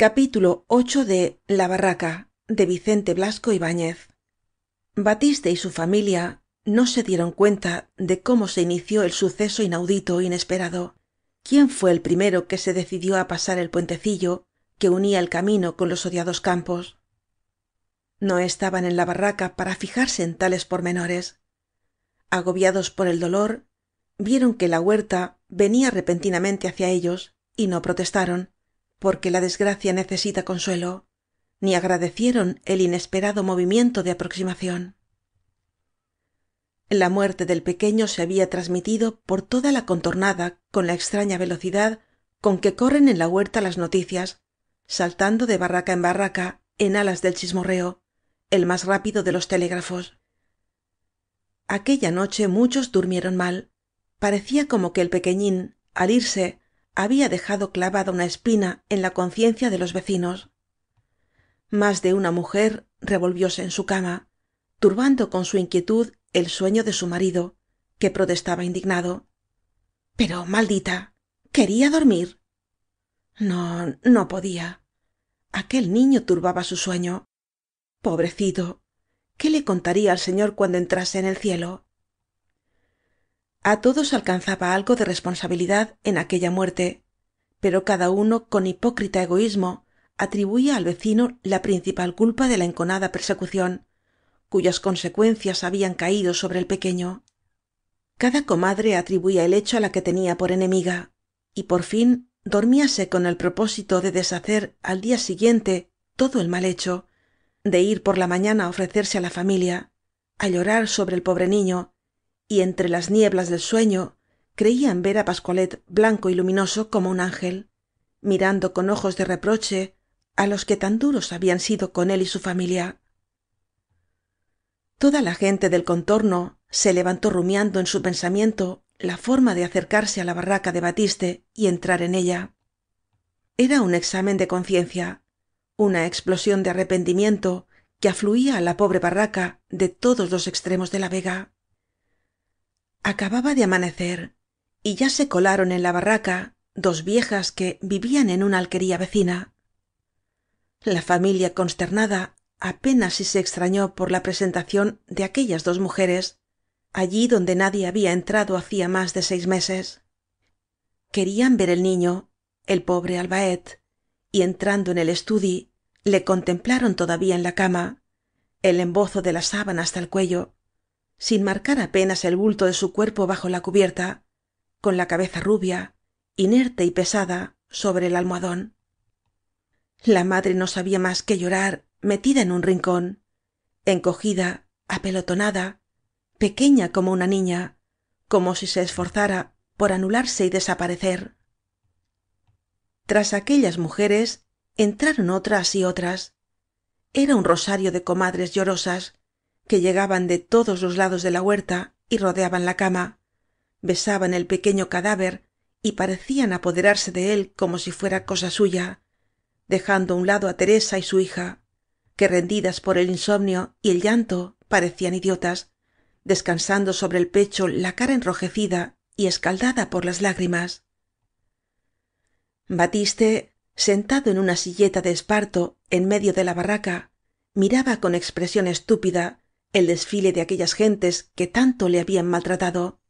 capítulo de la barraca de vicente blasco ibáñez batiste y su familia no se dieron cuenta de cómo se inició el suceso inaudito e inesperado quién fue el primero que se decidió a pasar el puentecillo que unía el camino con los odiados campos no estaban en la barraca para fijarse en tales pormenores agobiados por el dolor vieron que la huerta venía repentinamente hacia ellos y no protestaron porque la desgracia necesita consuelo ni agradecieron el inesperado movimiento de aproximación la muerte del pequeño se había transmitido por toda la contornada con la extraña velocidad con que corren en la huerta las noticias saltando de barraca en barraca en alas del chismorreo el más rápido de los telégrafos aquella noche muchos durmieron mal parecía como que el pequeñín al irse había dejado clavada una espina en la conciencia de los vecinos más de una mujer revolvióse en su cama turbando con su inquietud el sueño de su marido que protestaba indignado pero maldita quería dormir no no podía aquel niño turbaba su sueño pobrecito qué le contaría al señor cuando entrase en el cielo a todos alcanzaba algo de responsabilidad en aquella muerte pero cada uno con hipócrita egoísmo atribuía al vecino la principal culpa de la enconada persecución cuyas consecuencias habían caído sobre el pequeño cada comadre atribuía el hecho a la que tenía por enemiga y por fin dormíase con el propósito de deshacer al día siguiente todo el mal hecho de ir por la mañana a ofrecerse a la familia a llorar sobre el pobre niño y entre las nieblas del sueño creían ver a pascualet blanco y luminoso como un ángel mirando con ojos de reproche a los que tan duros habían sido con él y su familia toda la gente del contorno se levantó rumiando en su pensamiento la forma de acercarse a la barraca de batiste y entrar en ella era un examen de conciencia una explosión de arrepentimiento que afluía a la pobre barraca de todos los extremos de la vega acababa de amanecer y ya se colaron en la barraca dos viejas que vivían en una alquería vecina la familia consternada apenas si se extrañó por la presentación de aquellas dos mujeres allí donde nadie había entrado hacía más de seis meses querían ver el niño el pobre albaet y entrando en el estudi le contemplaron todavía en la cama el embozo de la sábana hasta el cuello sin marcar apenas el bulto de su cuerpo bajo la cubierta con la cabeza rubia inerte y pesada sobre el almohadón la madre no sabía más que llorar metida en un rincón encogida apelotonada pequeña como una niña como si se esforzara por anularse y desaparecer tras aquellas mujeres entraron otras y otras era un rosario de comadres llorosas que llegaban de todos los lados de la huerta y rodeaban la cama besaban el pequeño cadáver y parecían apoderarse de él como si fuera cosa suya dejando a un lado a teresa y su hija que rendidas por el insomnio y el llanto parecían idiotas descansando sobre el pecho la cara enrojecida y escaldada por las lágrimas batiste sentado en una silleta de esparto en medio de la barraca miraba con expresión estúpida el desfile de aquellas gentes que tanto le habían maltratado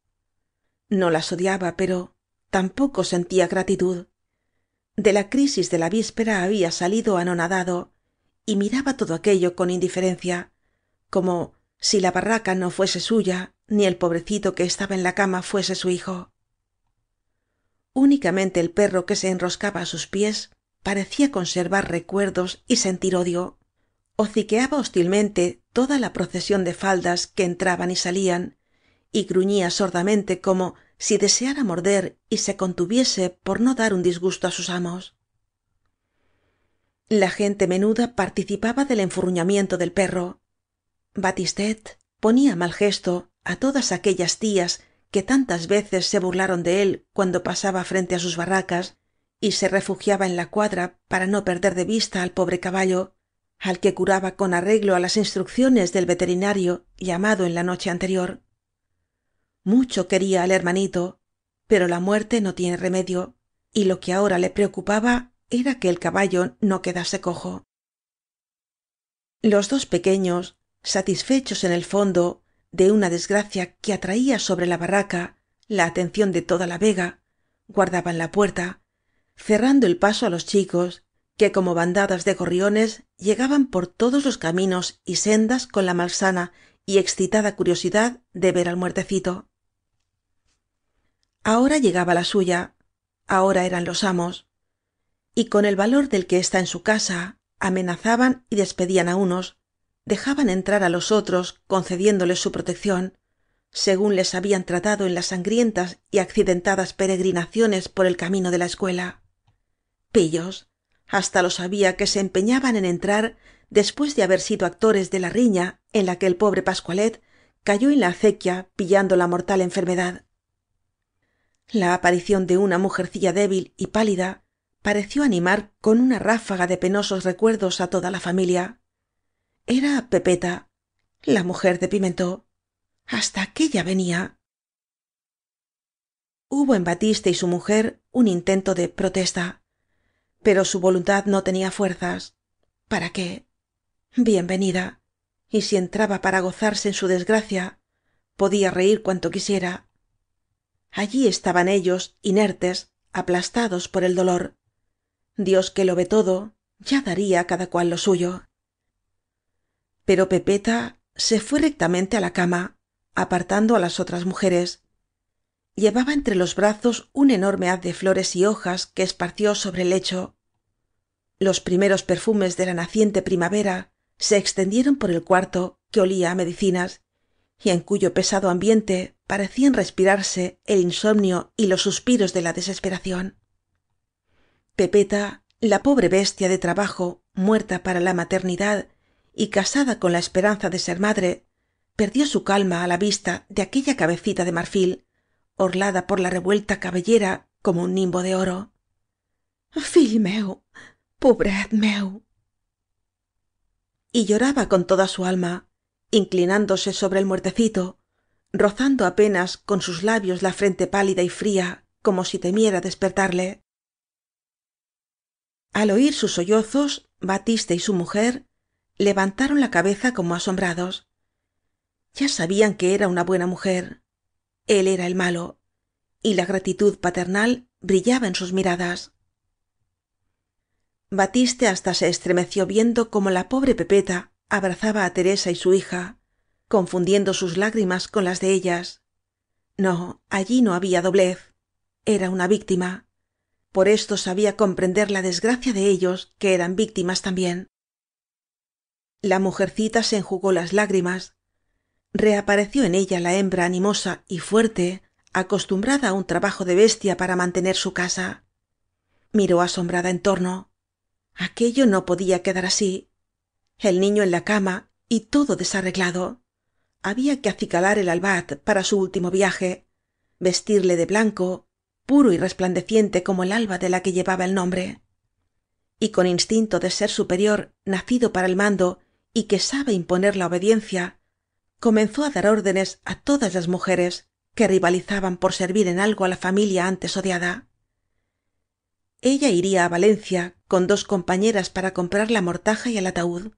no las odiaba pero tampoco sentía gratitud de la crisis de la víspera había salido anonadado y miraba todo aquello con indiferencia como si la barraca no fuese suya ni el pobrecito que estaba en la cama fuese su hijo únicamente el perro que se enroscaba a sus pies parecía conservar recuerdos y sentir odio hociqueaba hostilmente toda la procesión de faldas que entraban y salían y gruñía sordamente como si deseara morder y se contuviese por no dar un disgusto a sus amos la gente menuda participaba del enfurruñamiento del perro batistet ponía mal gesto a todas aquellas tías que tantas veces se burlaron de él cuando pasaba frente a sus barracas y se refugiaba en la cuadra para no perder de vista al pobre caballo al que curaba con arreglo a las instrucciones del veterinario llamado en la noche anterior mucho quería al hermanito pero la muerte no tiene remedio y lo que ahora le preocupaba era que el caballo no quedase cojo los dos pequeños satisfechos en el fondo de una desgracia que atraía sobre la barraca la atención de toda la vega guardaban la puerta cerrando el paso a los chicos que como bandadas de gorriones llegaban por todos los caminos y sendas con la malsana y excitada curiosidad de ver al muertecito ahora llegaba la suya ahora eran los amos y con el valor del que está en su casa amenazaban y despedían a unos dejaban entrar a los otros concediéndoles su protección según les habían tratado en las sangrientas y accidentadas peregrinaciones por el camino de la escuela pillos hasta lo sabía que se empeñaban en entrar después de haber sido actores de la riña en la que el pobre pascualet cayó en la acequia pillando la mortal enfermedad la aparición de una mujercilla débil y pálida pareció animar con una ráfaga de penosos recuerdos a toda la familia era pepeta la mujer de pimentó hasta aquella venía hubo en batiste y su mujer un intento de protesta pero su voluntad no tenía fuerzas para qué bienvenida y si entraba para gozarse en su desgracia podía reír cuanto quisiera allí estaban ellos inertes aplastados por el dolor dios que lo ve todo ya daría cada cual lo suyo pero pepeta se fue rectamente a la cama apartando a las otras mujeres llevaba entre los brazos un enorme haz de flores y hojas que esparció sobre el lecho los primeros perfumes de la naciente primavera se extendieron por el cuarto que olía a medicinas y en cuyo pesado ambiente parecían respirarse el insomnio y los suspiros de la desesperación pepeta la pobre bestia de trabajo muerta para la maternidad y casada con la esperanza de ser madre perdió su calma a la vista de aquella cabecita de marfil orlada por la revuelta cabellera como un nimbo de oro Filmeu, meu pobret meu y lloraba con toda su alma inclinándose sobre el muertecito rozando apenas con sus labios la frente pálida y fría como si temiera despertarle al oír sus sollozos batiste y su mujer levantaron la cabeza como asombrados ya sabían que era una buena mujer él era el malo y la gratitud paternal brillaba en sus miradas batiste hasta se estremeció viendo cómo la pobre pepeta abrazaba a teresa y su hija confundiendo sus lágrimas con las de ellas no allí no había doblez era una víctima por esto sabía comprender la desgracia de ellos que eran víctimas también la mujercita se enjugó las lágrimas reapareció en ella la hembra animosa y fuerte acostumbrada a un trabajo de bestia para mantener su casa miró asombrada en torno aquello no podía quedar así el niño en la cama y todo desarreglado había que acicalar el albat para su último viaje vestirle de blanco puro y resplandeciente como el alba de la que llevaba el nombre y con instinto de ser superior nacido para el mando y que sabe imponer la obediencia comenzó á dar órdenes á todas las mujeres que rivalizaban por servir en algo á la familia antes odiada ella iría á valencia con dos compañeras para comprar la mortaja y el ataúd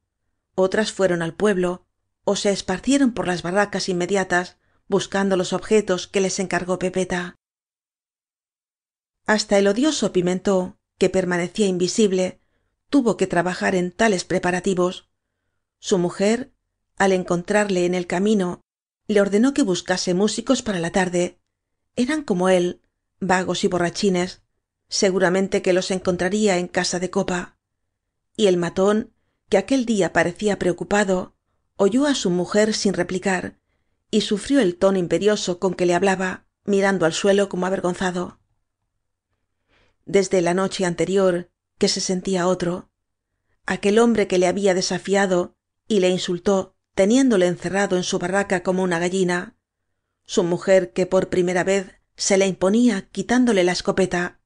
otras fueron al pueblo ó se esparcieron por las barracas inmediatas buscando los objetos que les encargó pepeta hasta el odioso pimentó que permanecía invisible tuvo que trabajar en tales preparativos su mujer al encontrarle en el camino le ordenó que buscase músicos para la tarde eran como él vagos y borrachines seguramente que los encontraría en casa de copa y el matón que aquel día parecía preocupado oyó a su mujer sin replicar y sufrió el tono imperioso con que le hablaba mirando al suelo como avergonzado desde la noche anterior que se sentía otro aquel hombre que le había desafiado y le insultó teniéndole encerrado en su barraca como una gallina su mujer que por primera vez se le imponía quitándole la escopeta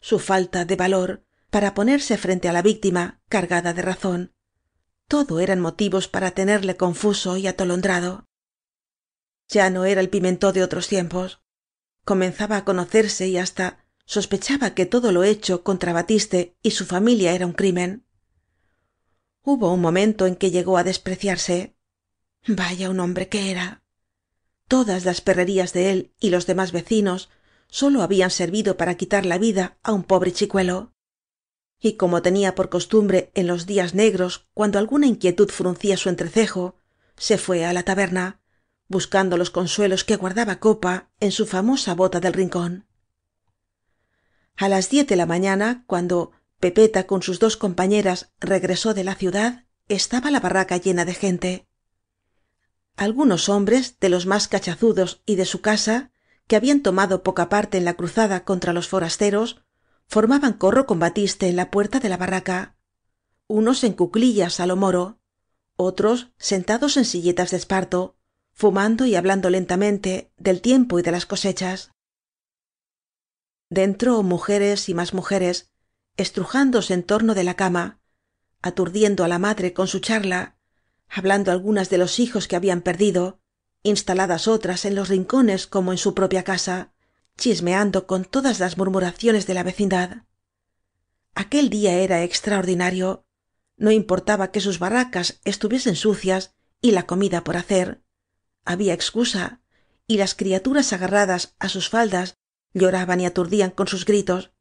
su falta de valor para ponerse frente á la víctima cargada de razón todo eran motivos para tenerle confuso y atolondrado ya no era el pimentó de otros tiempos comenzaba a conocerse y hasta sospechaba que todo lo hecho contra batiste y su familia era un crimen hubo un momento en que llegó a despreciarse vaya un hombre que era todas las perrerías de él y los demás vecinos sólo habían servido para quitar la vida a un pobre chicuelo y como tenía por costumbre en los días negros cuando alguna inquietud fruncía su entrecejo se fue a la taberna buscando los consuelos que guardaba copa en su famosa bota del rincón a las diez de la mañana cuando pepeta con sus dos compañeras regresó de la ciudad estaba la barraca llena de gente algunos hombres de los más cachazudos y de su casa que habían tomado poca parte en la cruzada contra los forasteros formaban corro con batiste en la puerta de la barraca unos en cuclillas a lo moro otros sentados en silletas de esparto fumando y hablando lentamente del tiempo y de las cosechas dentro mujeres y más mujeres estrujándose en torno de la cama aturdiendo a la madre con su charla hablando algunas de los hijos que habían perdido instaladas otras en los rincones como en su propia casa chismeando con todas las murmuraciones de la vecindad aquel día era extraordinario no importaba que sus barracas estuviesen sucias y la comida por hacer había excusa y las criaturas agarradas a sus faldas lloraban y aturdían con sus gritos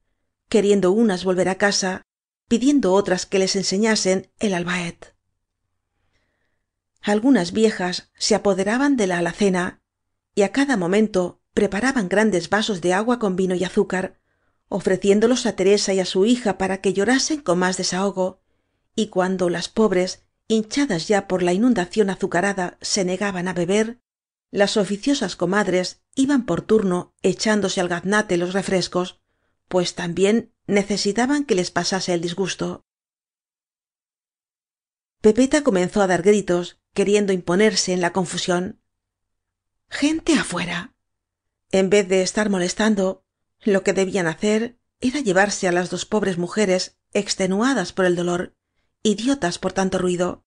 queriendo unas volver a casa pidiendo otras que les enseñasen el albaet algunas viejas se apoderaban de la alacena y a cada momento preparaban grandes vasos de agua con vino y azúcar ofreciéndolos a teresa y a su hija para que llorasen con más desahogo y cuando las pobres hinchadas ya por la inundación azucarada se negaban a beber las oficiosas comadres iban por turno echándose al gaznate los refrescos pues también necesitaban que les pasase el disgusto pepeta comenzó a dar gritos queriendo imponerse en la confusión gente afuera en vez de estar molestando lo que debían hacer era llevarse a las dos pobres mujeres extenuadas por el dolor idiotas por tanto ruido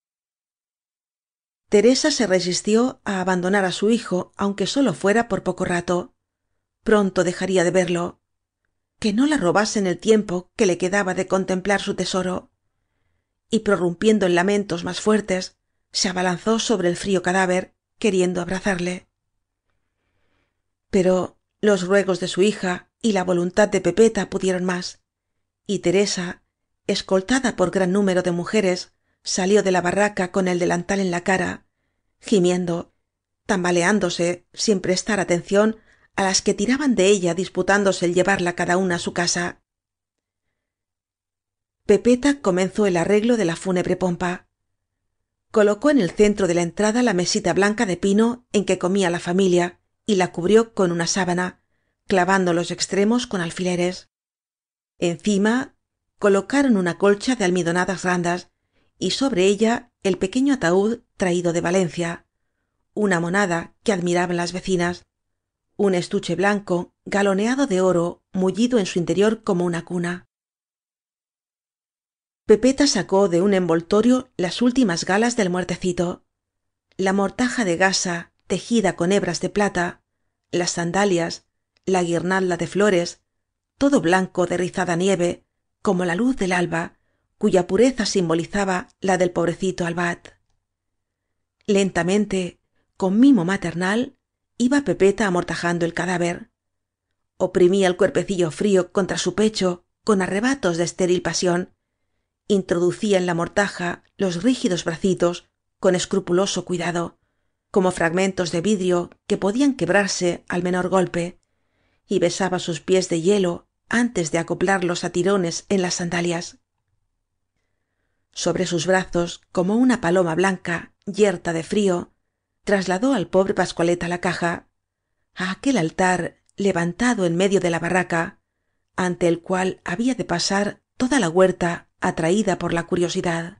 teresa se resistió a abandonar a su hijo aunque solo fuera por poco rato pronto dejaría de verlo que no la robasen el tiempo que le quedaba de contemplar su tesoro y prorrumpiendo en lamentos más fuertes se abalanzó sobre el frío cadáver queriendo abrazarle pero los ruegos de su hija y la voluntad de pepeta pudieron más y teresa escoltada por gran número de mujeres salió de la barraca con el delantal en la cara gimiendo tambaleándose sin prestar atención a las que tiraban de ella disputándose el llevarla cada una á su casa pepeta comenzó el arreglo de la fúnebre pompa colocó en el centro de la entrada la mesita blanca de pino en que comía la familia y la cubrió con una sábana clavando los extremos con alfileres encima colocaron una colcha de almidonadas randas y sobre ella el pequeño ataúd traído de valencia una monada que admiraban las vecinas un estuche blanco galoneado de oro mullido en su interior como una cuna pepeta sacó de un envoltorio las últimas galas del muertecito la mortaja de gasa tejida con hebras de plata las sandalias la guirnalda de flores todo blanco de rizada nieve como la luz del alba cuya pureza simbolizaba la del pobrecito albat lentamente con mimo maternal iba pepeta amortajando el cadáver oprimía el cuerpecillo frío contra su pecho con arrebatos de estéril pasión introducía en la mortaja los rígidos bracitos con escrupuloso cuidado como fragmentos de vidrio que podían quebrarse al menor golpe y besaba sus pies de hielo antes de acoplarlos a tirones en las sandalias sobre sus brazos como una paloma blanca yerta de frío trasladó al pobre pascualet la caja a aquel altar levantado en medio de la barraca ante el cual había de pasar toda la huerta atraída por la curiosidad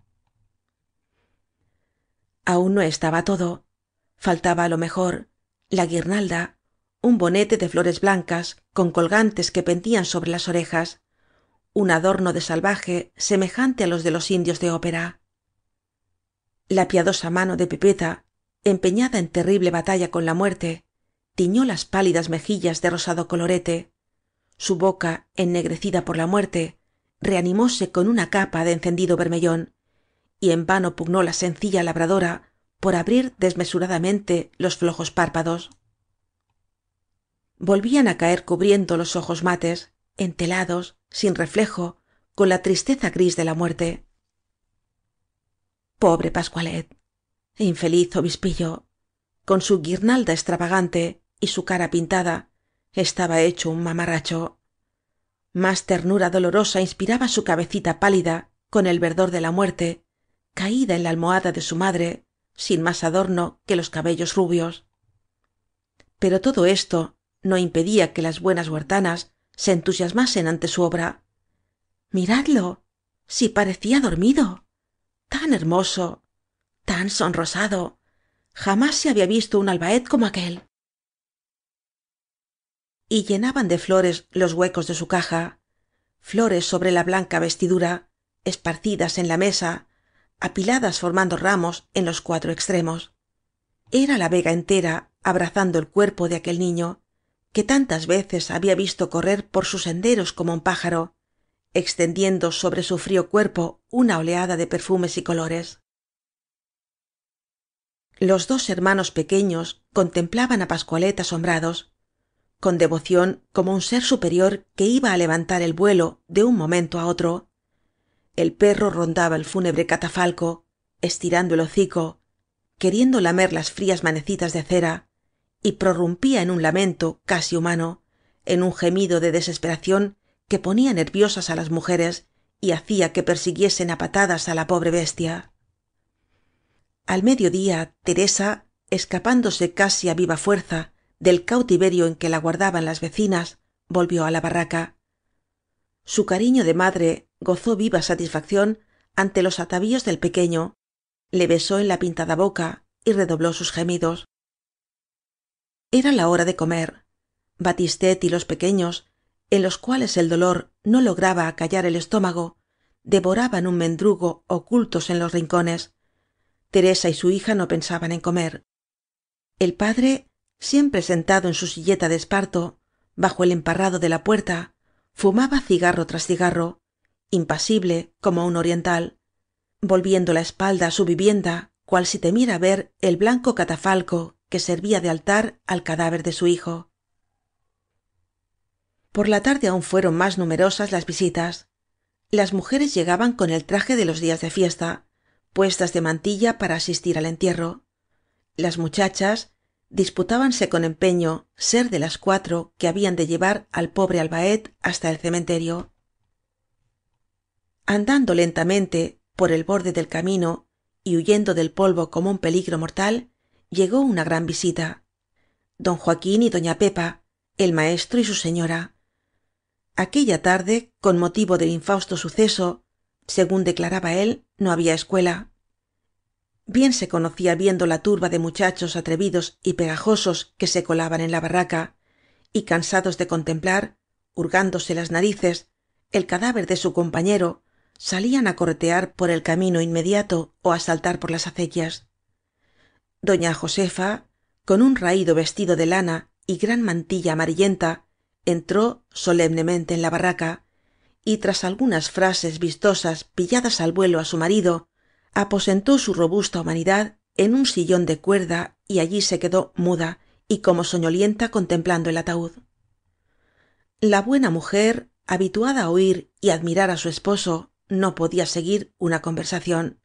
aún no estaba todo faltaba a lo mejor la guirnalda un bonete de flores blancas con colgantes que pendían sobre las orejas un adorno de salvaje semejante a los de los indios de ópera la piadosa mano de pepeta empeñada en terrible batalla con la muerte tiñó las pálidas mejillas de rosado colorete su boca ennegrecida por la muerte reanimóse con una capa de encendido bermellón y en vano pugnó la sencilla labradora por abrir desmesuradamente los flojos párpados volvían a caer cubriendo los ojos mates entelados sin reflejo con la tristeza gris de la muerte pobre pascualet infeliz obispillo con su guirnalda extravagante y su cara pintada estaba hecho un mamarracho más ternura dolorosa inspiraba su cabecita pálida con el verdor de la muerte caída en la almohada de su madre sin más adorno que los cabellos rubios pero todo esto no impedía que las buenas huertanas se entusiasmasen ante su obra miradlo si parecía dormido tan hermoso tan sonrosado jamás se había visto un albaet como aquel. y llenaban de flores los huecos de su caja flores sobre la blanca vestidura esparcidas en la mesa apiladas formando ramos en los cuatro extremos era la vega entera abrazando el cuerpo de aquel niño que tantas veces había visto correr por sus senderos como un pájaro extendiendo sobre su frío cuerpo una oleada de perfumes y colores los dos hermanos pequeños contemplaban a pascualet asombrados con devoción como un ser superior que iba a levantar el vuelo de un momento a otro el perro rondaba el fúnebre catafalco estirando el hocico queriendo lamer las frías manecitas de cera y prorrumpía en un lamento casi humano en un gemido de desesperación que ponía nerviosas a las mujeres y hacía que persiguiesen a patadas a la pobre bestia al mediodía teresa escapándose casi a viva fuerza del cautiverio en que la guardaban las vecinas volvió a la barraca su cariño de madre gozó viva satisfacción ante los atavíos del pequeño le besó en la pintada boca y redobló sus gemidos era la hora de comer batistet y los pequeños en los cuales el dolor no lograba acallar el estómago devoraban un mendrugo ocultos en los rincones teresa y su hija no pensaban en comer el padre siempre sentado en su silleta de esparto bajo el emparrado de la puerta fumaba cigarro tras cigarro impasible como un oriental volviendo la espalda a su vivienda cual si temiera ver el blanco catafalco que servía de altar al cadáver de su hijo por la tarde aún fueron más numerosas las visitas las mujeres llegaban con el traje de los días de fiesta puestas de mantilla para asistir al entierro las muchachas disputábanse con empeño ser de las cuatro que habían de llevar al pobre albaet hasta el cementerio andando lentamente por el borde del camino y huyendo del polvo como un peligro mortal llegó una gran visita don joaquín y doña pepa el maestro y su señora aquella tarde con motivo del infausto suceso según declaraba él no había escuela bien se conocía viendo la turba de muchachos atrevidos y pegajosos que se colaban en la barraca y cansados de contemplar hurgándose las narices el cadáver de su compañero salían a corretear por el camino inmediato o a saltar por las acequias doña josefa con un raído vestido de lana y gran mantilla amarillenta entró solemnemente en la barraca y tras algunas frases vistosas pilladas al vuelo a su marido aposentó su robusta humanidad en un sillón de cuerda y allí se quedó muda y como soñolienta contemplando el ataúd la buena mujer habituada a oír y admirar a su esposo no podía seguir una conversación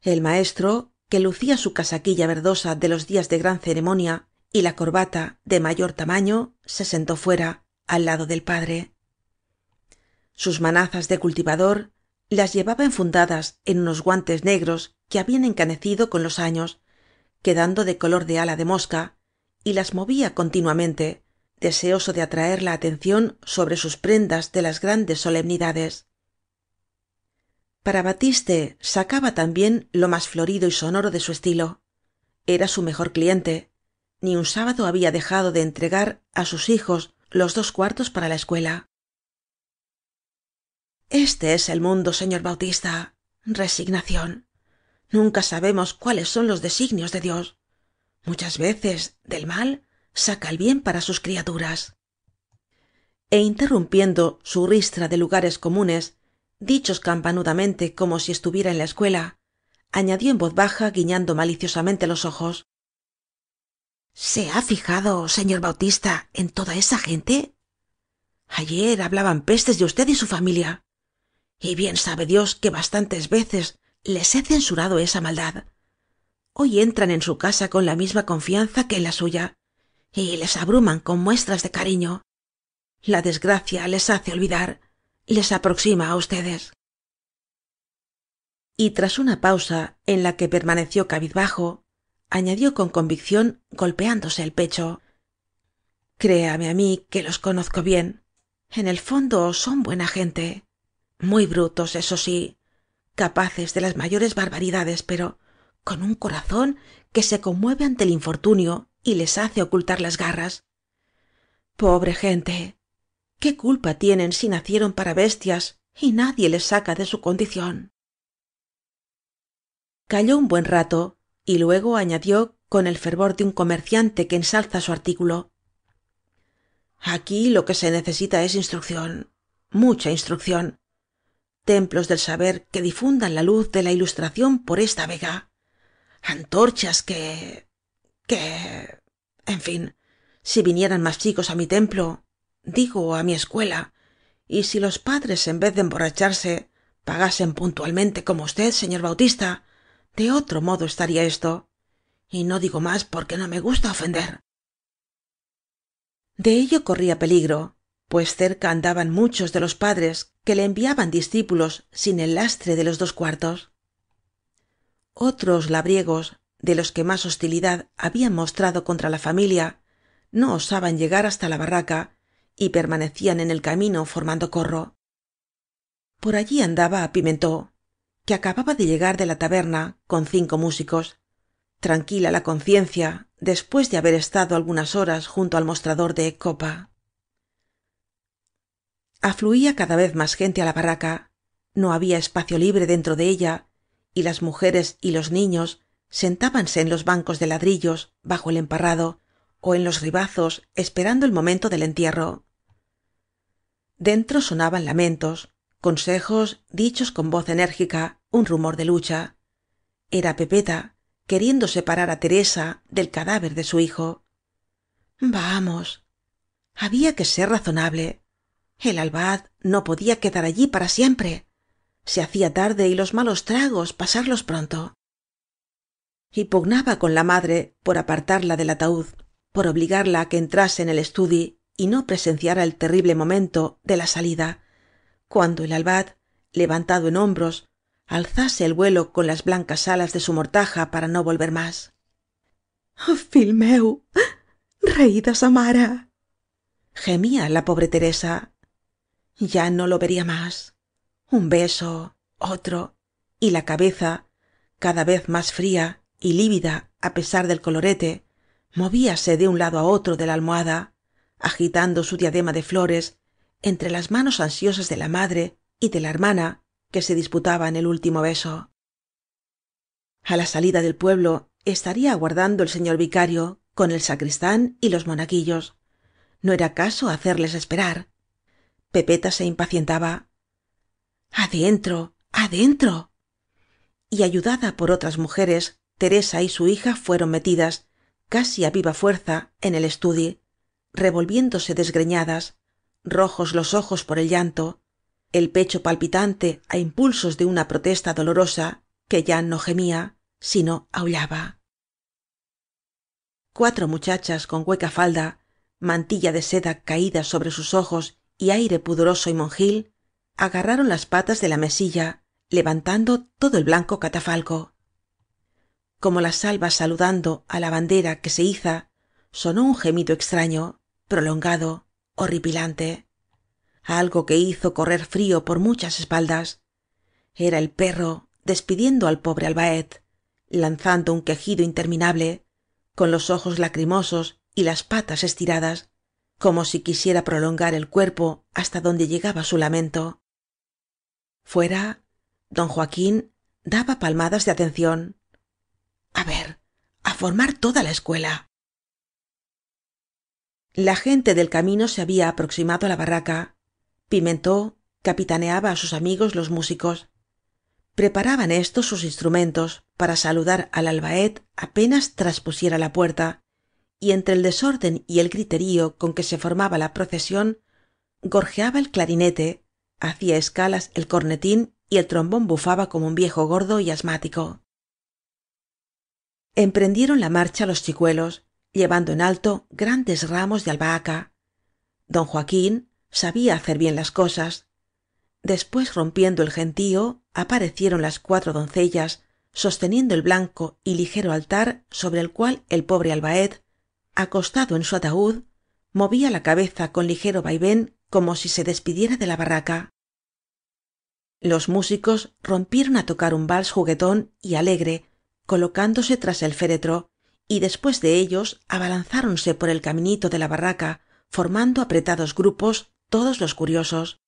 el maestro que lucía su casaquilla verdosa de los días de gran ceremonia y la corbata de mayor tamaño se sentó fuera al lado del padre sus manazas de cultivador las llevaba enfundadas en unos guantes negros que habían encanecido con los años quedando de color de ala de mosca y las movía continuamente deseoso de atraer la atención sobre sus prendas de las grandes solemnidades para batiste sacaba también lo más florido y sonoro de su estilo era su mejor cliente ni un sábado había dejado de entregar a sus hijos los dos cuartos para la escuela este es el mundo señor bautista resignación nunca sabemos cuáles son los designios de dios muchas veces del mal saca el bien para sus criaturas e interrumpiendo su ristra de lugares comunes dichos campanudamente como si estuviera en la escuela añadió en voz baja guiñando maliciosamente los ojos se ha fijado señor bautista en toda esa gente ayer hablaban pestes de usted y su familia y bien sabe dios que bastantes veces les he censurado esa maldad hoy entran en su casa con la misma confianza que en la suya y les abruman con muestras de cariño la desgracia les hace olvidar les aproxima a ustedes y tras una pausa en la que permaneció cabizbajo añadió con convicción golpeándose el pecho créame a mí que los conozco bien en el fondo son buena gente muy brutos eso sí capaces de las mayores barbaridades pero con un corazón que se conmueve ante el infortunio y les hace ocultar las garras pobre gente qué culpa tienen si nacieron para bestias y nadie les saca de su condición calló un buen rato y luego añadió con el fervor de un comerciante que ensalza su artículo aquí lo que se necesita es instrucción mucha instrucción templos del saber que difundan la luz de la ilustración por esta vega antorchas que que en fin si vinieran más chicos a mi templo digo a mi escuela y si los padres en vez de emborracharse pagasen puntualmente como usted señor bautista de otro modo estaría esto y no digo más porque no me gusta ofender de ello corría peligro pues cerca andaban muchos de los padres que le enviaban discípulos sin el lastre de los dos cuartos otros labriegos de los que más hostilidad habían mostrado contra la familia no osaban llegar hasta la barraca y permanecían en el camino formando corro por allí andaba pimentó que acababa de llegar de la taberna con cinco músicos tranquila la conciencia después de haber estado algunas horas junto al mostrador de copa afluía cada vez más gente a la barraca no había espacio libre dentro de ella y las mujeres y los niños sentábanse en los bancos de ladrillos bajo el emparrado o en los ribazos esperando el momento del entierro dentro sonaban lamentos consejos dichos con voz enérgica un rumor de lucha era pepeta queriendo separar a teresa del cadáver de su hijo vamos había que ser razonable el albat no podía quedar allí para siempre se hacía tarde y los malos tragos pasarlos pronto y pugnaba con la madre por apartarla del ataúd por obligarla a que entrase en el estudi y no presenciara el terrible momento de la salida cuando el albad, levantado en hombros alzase el vuelo con las blancas alas de su mortaja para no volver más ¡Oh, —¡Filmeu! meu reídas amara gemía la pobre teresa ya no lo vería más un beso otro y la cabeza cada vez más fría y lívida a pesar del colorete movíase de un lado a otro de la almohada agitando su diadema de flores entre las manos ansiosas de la madre y de la hermana que se disputaban el último beso a la salida del pueblo estaría aguardando el señor vicario con el sacristán y los monaguillos no era caso hacerles esperar pepeta se impacientaba adentro adentro y ayudada por otras mujeres teresa y su hija fueron metidas casi a viva fuerza en el estudio, revolviéndose desgreñadas rojos los ojos por el llanto el pecho palpitante a impulsos de una protesta dolorosa que ya no gemía sino aullaba cuatro muchachas con hueca falda mantilla de seda caída sobre sus ojos y aire pudoroso y monjil agarraron las patas de la mesilla levantando todo el blanco catafalco como las albas saludando á la bandera que se iza sonó un gemido extraño prolongado horripilante algo que hizo correr frío por muchas espaldas era el perro despidiendo al pobre albaet lanzando un quejido interminable con los ojos lacrimosos y las patas estiradas como si quisiera prolongar el cuerpo hasta donde llegaba su lamento fuera don joaquín daba palmadas de atención a ver a formar toda la escuela la gente del camino se había aproximado a la barraca pimentó capitaneaba a sus amigos los músicos preparaban estos sus instrumentos para saludar al albaet apenas traspusiera la puerta y entre el desorden y el griterío con que se formaba la procesión gorjeaba el clarinete hacía escalas el cornetín y el trombón bufaba como un viejo gordo y asmático emprendieron la marcha los chicuelos llevando en alto grandes ramos de albahaca don joaquín sabía hacer bien las cosas después rompiendo el gentío aparecieron las cuatro doncellas sosteniendo el blanco y ligero altar sobre el cual el pobre albaet acostado en su ataúd movía la cabeza con ligero vaivén como si se despidiera de la barraca los músicos rompieron a tocar un vals juguetón y alegre colocándose tras el féretro y después de ellos abalanzáronse por el caminito de la barraca formando apretados grupos todos los curiosos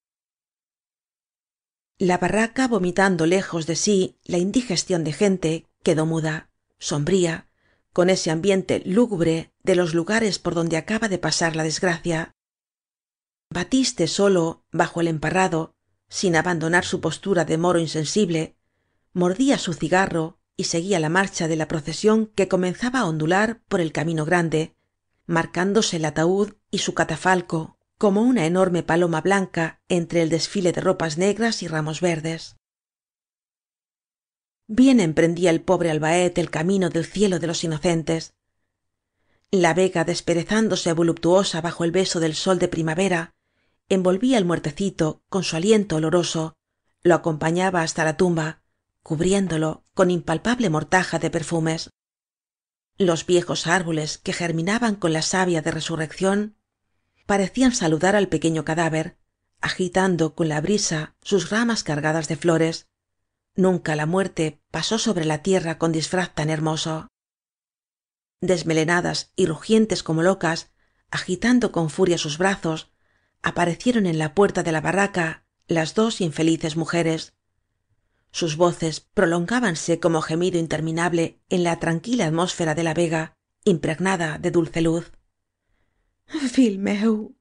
la barraca vomitando lejos de sí la indigestión de gente quedó muda sombría con ese ambiente lúgubre de los lugares por donde acaba de pasar la desgracia batiste solo bajo el emparrado sin abandonar su postura de moro insensible mordía su cigarro y seguía la marcha de la procesión que comenzaba a ondular por el camino grande marcándose el ataúd y su catafalco como una enorme paloma blanca entre el desfile de ropas negras y ramos verdes bien emprendía el pobre albaet el camino del cielo de los inocentes la vega desperezándose voluptuosa bajo el beso del sol de primavera envolvía el muertecito con su aliento oloroso lo acompañaba hasta la tumba cubriéndolo con impalpable mortaja de perfumes los viejos árboles que germinaban con la savia de resurrección parecían saludar al pequeño cadáver agitando con la brisa sus ramas cargadas de flores nunca la muerte pasó sobre la tierra con disfraz tan hermoso desmelenadas y rugientes como locas agitando con furia sus brazos aparecieron en la puerta de la barraca las dos infelices mujeres sus voces prolongábanse como gemido interminable en la tranquila atmósfera de la vega impregnada de dulce luz Filmeu,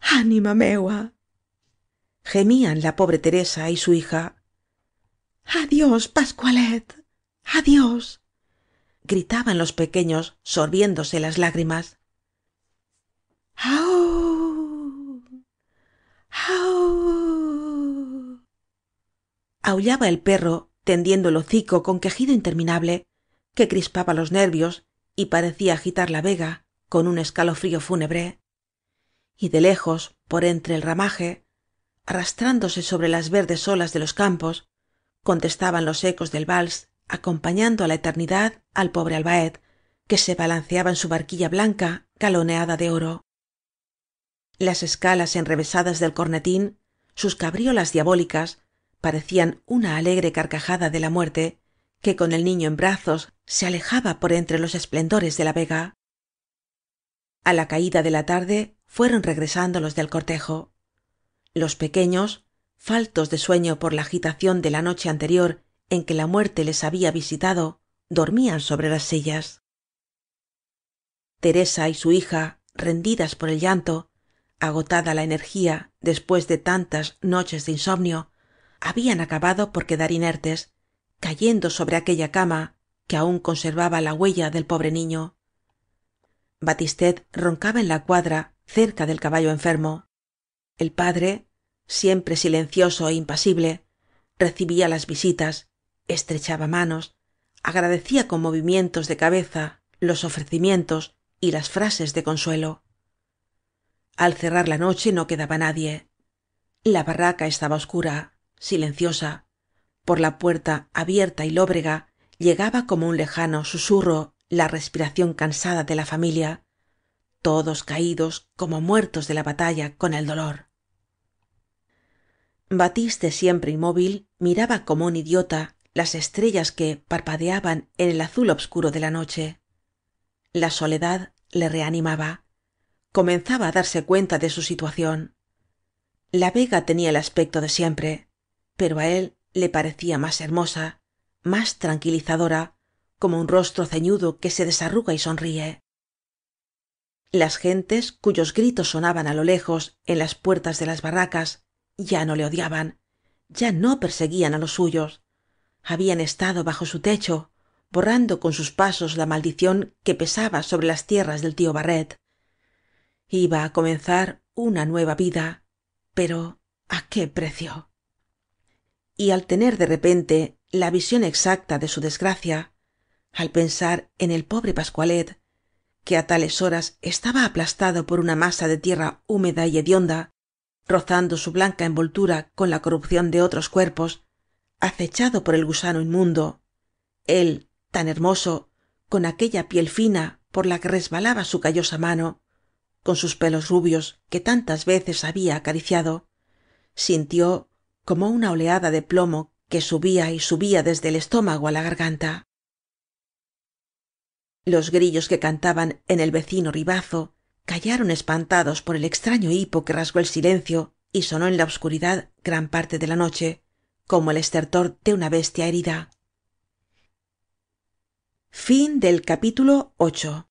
ánima meua gemían la pobre teresa y su hija adiós pascualet adiós gritaban los pequeños sorbiéndose las lágrimas —¡Aú! aullaba el perro tendiendo el hocico con quejido interminable que crispaba los nervios y parecía agitar la vega con un escalofrío fúnebre y de lejos por entre el ramaje arrastrándose sobre las verdes olas de los campos contestaban los ecos del vals acompañando a la eternidad al pobre albaet que se balanceaba en su barquilla blanca galoneada de oro las escalas enrevesadas del cornetín sus cabriolas diabólicas parecían una alegre carcajada de la muerte que con el niño en brazos se alejaba por entre los esplendores de la vega a la caída de la tarde fueron regresando los del cortejo los pequeños faltos de sueño por la agitación de la noche anterior en que la muerte les había visitado dormían sobre las sillas teresa y su hija rendidas por el llanto agotada la energía después de tantas noches de insomnio habían acabado por quedar inertes cayendo sobre aquella cama que aún conservaba la huella del pobre niño batistet roncaba en la cuadra cerca del caballo enfermo el padre siempre silencioso é e impasible recibía las visitas estrechaba manos agradecía con movimientos de cabeza los ofrecimientos y las frases de consuelo al cerrar la noche no quedaba nadie la barraca estaba oscura, silenciosa por la puerta abierta y lóbrega llegaba como un lejano susurro la respiración cansada de la familia todos caídos como muertos de la batalla con el dolor batiste siempre inmóvil miraba como un idiota las estrellas que parpadeaban en el azul obscuro de la noche la soledad le reanimaba comenzaba a darse cuenta de su situación la vega tenía el aspecto de siempre pero a él le parecía más hermosa más tranquilizadora como un rostro ceñudo que se desarruga y sonríe las gentes cuyos gritos sonaban a lo lejos en las puertas de las barracas ya no le odiaban ya no perseguían a los suyos habían estado bajo su techo borrando con sus pasos la maldición que pesaba sobre las tierras del tío barret iba a comenzar una nueva vida pero ¿a qué precio y al tener de repente la visión exacta de su desgracia al pensar en el pobre pascualet que a tales horas estaba aplastado por una masa de tierra húmeda y hedionda rozando su blanca envoltura con la corrupción de otros cuerpos acechado por el gusano inmundo él tan hermoso con aquella piel fina por la que resbalaba su callosa mano con sus pelos rubios que tantas veces había acariciado sintió como una oleada de plomo que subía y subía desde el estómago a la garganta los grillos que cantaban en el vecino ribazo callaron espantados por el extraño hipo que rasgó el silencio y sonó en la obscuridad gran parte de la noche como el estertor de una bestia herida. Fin del capítulo 8